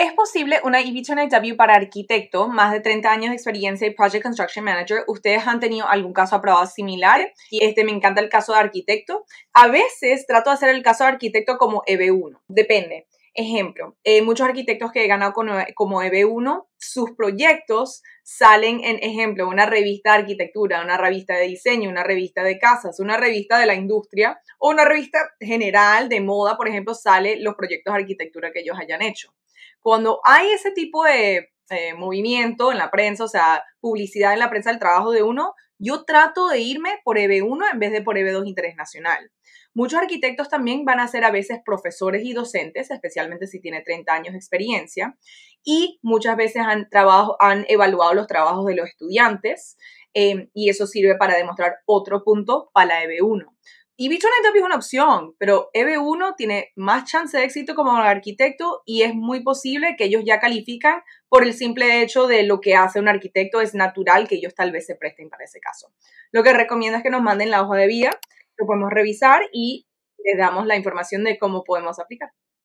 ¿Es posible una eb 29 para arquitecto, más de 30 años de experiencia y Project Construction Manager? ¿Ustedes han tenido algún caso aprobado similar? Y este, me encanta el caso de arquitecto. A veces trato de hacer el caso de arquitecto como EB1, depende. Ejemplo, eh, muchos arquitectos que he ganado como EB1, sus proyectos salen en, ejemplo, una revista de arquitectura, una revista de diseño, una revista de casas, una revista de la industria o una revista general de moda, por ejemplo, sale los proyectos de arquitectura que ellos hayan hecho. Cuando hay ese tipo de eh, movimiento en la prensa, o sea, publicidad en la prensa del trabajo de uno, yo trato de irme por EB1 en vez de por EB2 interés nacional. Muchos arquitectos también van a ser a veces profesores y docentes, especialmente si tiene 30 años de experiencia, y muchas veces han, evaluado los trabajos de los estudiantes eh, y eso sirve para demostrar otro punto para la EB1. Y b es una opción, pero EB1 tiene más chance de éxito como arquitecto y es muy posible que ellos ya califican por el simple hecho de lo que hace un arquitecto. Es natural que ellos tal vez se presten para ese caso. Lo que recomiendo es que nos manden la hoja de vida, lo podemos revisar y les damos la información de cómo podemos aplicar.